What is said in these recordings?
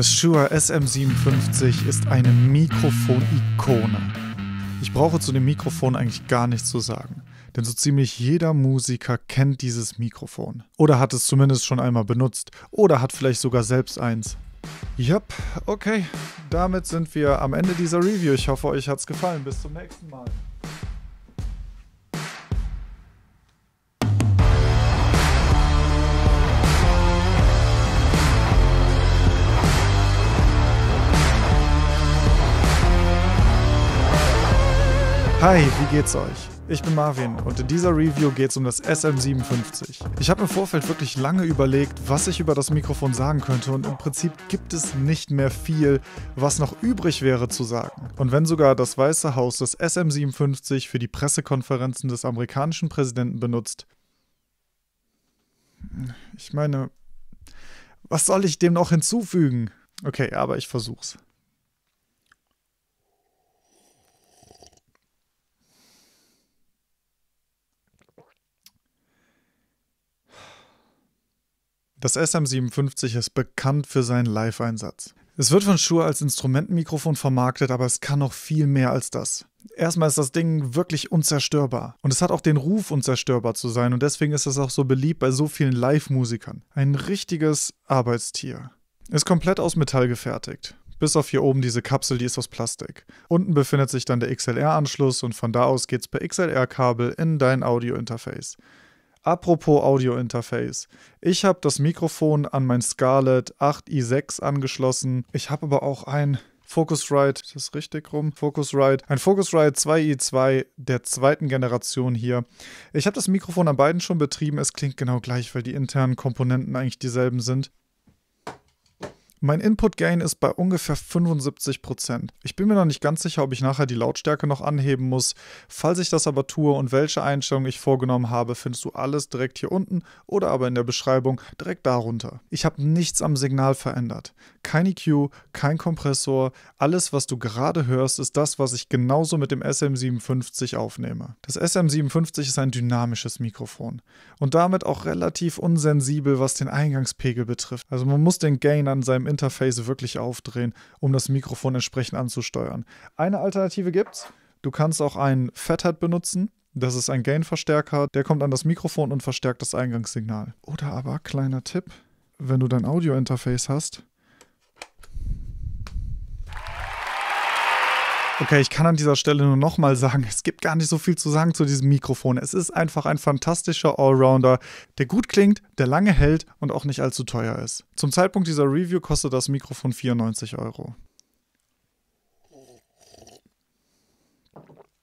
Das Shure SM57 ist eine Mikrofon-Ikone. Ich brauche zu dem Mikrofon eigentlich gar nichts zu sagen, denn so ziemlich jeder Musiker kennt dieses Mikrofon. Oder hat es zumindest schon einmal benutzt, oder hat vielleicht sogar selbst eins. Jupp, okay, damit sind wir am Ende dieser Review. Ich hoffe, euch hat's gefallen. Bis zum nächsten Mal. Hi, wie geht's euch? Ich bin Marvin und in dieser Review geht's um das SM57. Ich habe im Vorfeld wirklich lange überlegt, was ich über das Mikrofon sagen könnte und im Prinzip gibt es nicht mehr viel, was noch übrig wäre zu sagen. Und wenn sogar das Weiße Haus das SM57 für die Pressekonferenzen des amerikanischen Präsidenten benutzt, ich meine, was soll ich dem noch hinzufügen? Okay, aber ich versuch's. Das SM57 ist bekannt für seinen Live-Einsatz. Es wird von Shure als Instrumentenmikrofon vermarktet, aber es kann noch viel mehr als das. Erstmal ist das Ding wirklich unzerstörbar. Und es hat auch den Ruf, unzerstörbar zu sein. Und deswegen ist es auch so beliebt bei so vielen Live-Musikern. Ein richtiges Arbeitstier. Ist komplett aus Metall gefertigt. Bis auf hier oben diese Kapsel, die ist aus Plastik. Unten befindet sich dann der XLR-Anschluss und von da aus geht's per XLR-Kabel in dein Audio-Interface. Apropos Audio Interface. Ich habe das Mikrofon an mein Scarlett 8i6 angeschlossen. Ich habe aber auch ein Focusrite, ist das richtig rum? Focusrite, ein Focusrite 2i2 der zweiten Generation hier. Ich habe das Mikrofon an beiden schon betrieben, es klingt genau gleich, weil die internen Komponenten eigentlich dieselben sind. Mein Input-Gain ist bei ungefähr 75%. Ich bin mir noch nicht ganz sicher, ob ich nachher die Lautstärke noch anheben muss. Falls ich das aber tue und welche Einstellung ich vorgenommen habe, findest du alles direkt hier unten oder aber in der Beschreibung direkt darunter. Ich habe nichts am Signal verändert. Kein EQ, kein Kompressor, alles was du gerade hörst, ist das, was ich genauso mit dem SM57 aufnehme. Das SM57 ist ein dynamisches Mikrofon und damit auch relativ unsensibel, was den Eingangspegel betrifft. Also man muss den Gain an seinem Interface wirklich aufdrehen, um das Mikrofon entsprechend anzusteuern. Eine Alternative gibt's. Du kannst auch einen Fathead benutzen. Das ist ein Gain-Verstärker, der kommt an das Mikrofon und verstärkt das Eingangssignal. Oder aber, kleiner Tipp, wenn du dein Audio-Interface hast, Okay, ich kann an dieser Stelle nur nochmal sagen, es gibt gar nicht so viel zu sagen zu diesem Mikrofon. Es ist einfach ein fantastischer Allrounder, der gut klingt, der lange hält und auch nicht allzu teuer ist. Zum Zeitpunkt dieser Review kostet das Mikrofon 94 Euro.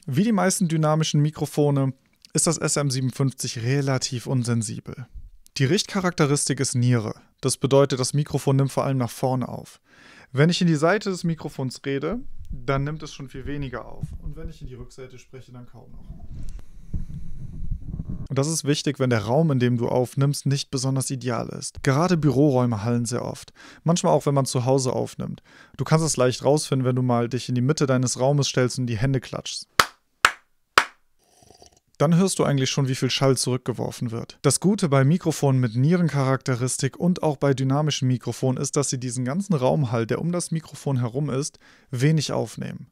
Wie die meisten dynamischen Mikrofone ist das SM57 relativ unsensibel. Die Richtcharakteristik ist Niere. Das bedeutet, das Mikrofon nimmt vor allem nach vorne auf. Wenn ich in die Seite des Mikrofons rede, dann nimmt es schon viel weniger auf. Und wenn ich in die Rückseite spreche, dann kaum noch. Und das ist wichtig, wenn der Raum, in dem du aufnimmst, nicht besonders ideal ist. Gerade Büroräume hallen sehr oft. Manchmal auch, wenn man zu Hause aufnimmt. Du kannst es leicht rausfinden, wenn du mal dich in die Mitte deines Raumes stellst und die Hände klatschst dann hörst du eigentlich schon, wie viel Schall zurückgeworfen wird. Das Gute bei Mikrofonen mit Nierencharakteristik und auch bei dynamischen Mikrofonen ist, dass sie diesen ganzen Raumhall, der um das Mikrofon herum ist, wenig aufnehmen.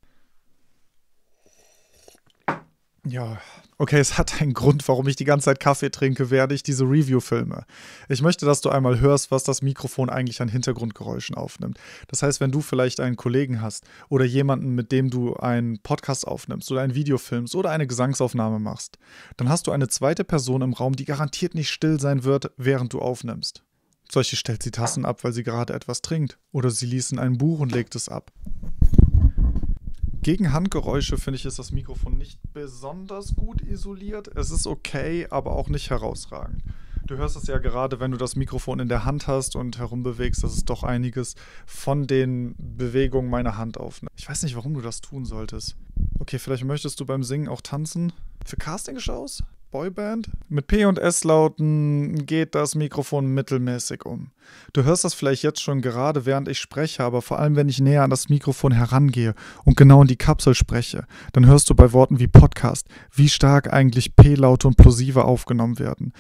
Ja, okay, es hat einen Grund, warum ich die ganze Zeit Kaffee trinke, während ich diese Review filme. Ich möchte, dass du einmal hörst, was das Mikrofon eigentlich an Hintergrundgeräuschen aufnimmt. Das heißt, wenn du vielleicht einen Kollegen hast oder jemanden, mit dem du einen Podcast aufnimmst oder ein Video filmst oder eine Gesangsaufnahme machst, dann hast du eine zweite Person im Raum, die garantiert nicht still sein wird, während du aufnimmst. Solche stellt sie Tassen ab, weil sie gerade etwas trinkt. Oder sie liest in ein Buch und legt es ab. Gegen Handgeräusche finde ich, ist das Mikrofon nicht besonders gut isoliert. Es ist okay, aber auch nicht herausragend. Du hörst es ja gerade, wenn du das Mikrofon in der Hand hast und herumbewegst, dass es doch einiges von den Bewegungen meiner Hand aufnimmt. Ich weiß nicht, warum du das tun solltest. Okay, vielleicht möchtest du beim Singen auch tanzen. Für casting Castingshows? Boyband? Mit P- und S-Lauten geht das Mikrofon mittelmäßig um. Du hörst das vielleicht jetzt schon gerade, während ich spreche, aber vor allem, wenn ich näher an das Mikrofon herangehe und genau in die Kapsel spreche, dann hörst du bei Worten wie Podcast, wie stark eigentlich P-Laute und Plosive aufgenommen werden.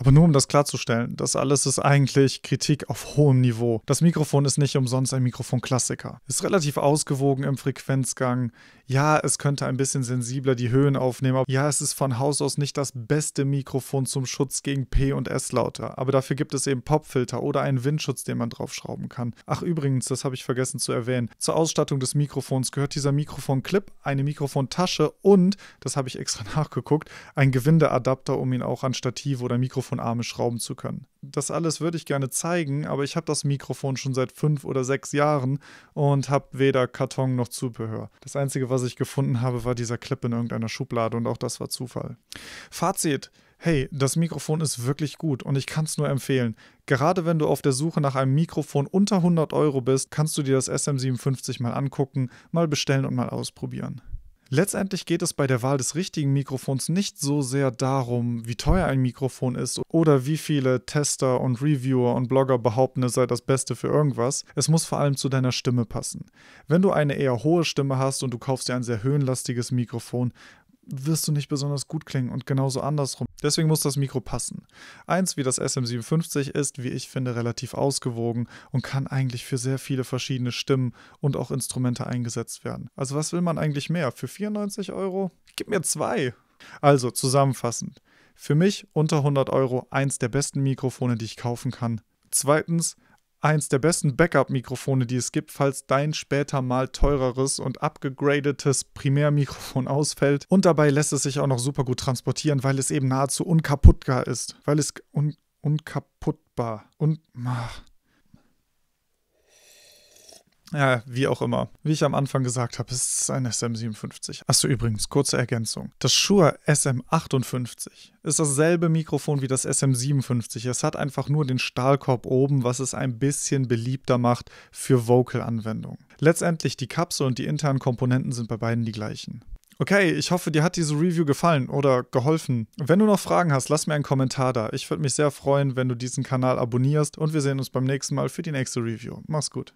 Aber nur um das klarzustellen, das alles ist eigentlich Kritik auf hohem Niveau. Das Mikrofon ist nicht umsonst ein Mikrofon-Klassiker. Ist relativ ausgewogen im Frequenzgang. Ja, es könnte ein bisschen sensibler die Höhen aufnehmen. Ja, es ist von Haus aus nicht das beste Mikrofon zum Schutz gegen P- und S-Lauter. Aber dafür gibt es eben Popfilter oder einen Windschutz, den man draufschrauben kann. Ach übrigens, das habe ich vergessen zu erwähnen. Zur Ausstattung des Mikrofons gehört dieser Mikrofon-Clip, eine Mikrofontasche und, das habe ich extra nachgeguckt, ein Gewindeadapter, um ihn auch an Stative oder Mikrofon Telefonarme schrauben zu können. Das alles würde ich gerne zeigen, aber ich habe das Mikrofon schon seit fünf oder sechs Jahren und habe weder Karton noch Zubehör. Das Einzige, was ich gefunden habe, war dieser Clip in irgendeiner Schublade und auch das war Zufall. Fazit. Hey, das Mikrofon ist wirklich gut und ich kann es nur empfehlen. Gerade wenn du auf der Suche nach einem Mikrofon unter 100 Euro bist, kannst du dir das SM57 mal angucken, mal bestellen und mal ausprobieren. Letztendlich geht es bei der Wahl des richtigen Mikrofons nicht so sehr darum, wie teuer ein Mikrofon ist oder wie viele Tester und Reviewer und Blogger behaupten, es sei das Beste für irgendwas. Es muss vor allem zu deiner Stimme passen. Wenn du eine eher hohe Stimme hast und du kaufst dir ein sehr höhenlastiges Mikrofon, wirst du nicht besonders gut klingen und genauso andersrum. Deswegen muss das Mikro passen. Eins wie das SM57 ist, wie ich finde, relativ ausgewogen und kann eigentlich für sehr viele verschiedene Stimmen und auch Instrumente eingesetzt werden. Also was will man eigentlich mehr? Für 94 Euro? Gib mir zwei! Also zusammenfassend. Für mich unter 100 Euro eins der besten Mikrofone, die ich kaufen kann. Zweitens, eins der besten Backup-Mikrofone, die es gibt, falls dein später mal teureres und abgegradetes Primärmikrofon ausfällt. Und dabei lässt es sich auch noch super gut transportieren, weil es eben nahezu unkaputtbar ist. Weil es un unkaputtbar und ach, ja, wie auch immer. Wie ich am Anfang gesagt habe, es ist ein SM57. Achso, übrigens, kurze Ergänzung. Das Shure SM58 ist dasselbe Mikrofon wie das SM57. Es hat einfach nur den Stahlkorb oben, was es ein bisschen beliebter macht für Vocal-Anwendungen. Letztendlich, die Kapsel und die internen Komponenten sind bei beiden die gleichen. Okay, ich hoffe, dir hat diese Review gefallen oder geholfen. Wenn du noch Fragen hast, lass mir einen Kommentar da. Ich würde mich sehr freuen, wenn du diesen Kanal abonnierst und wir sehen uns beim nächsten Mal für die nächste Review. Mach's gut.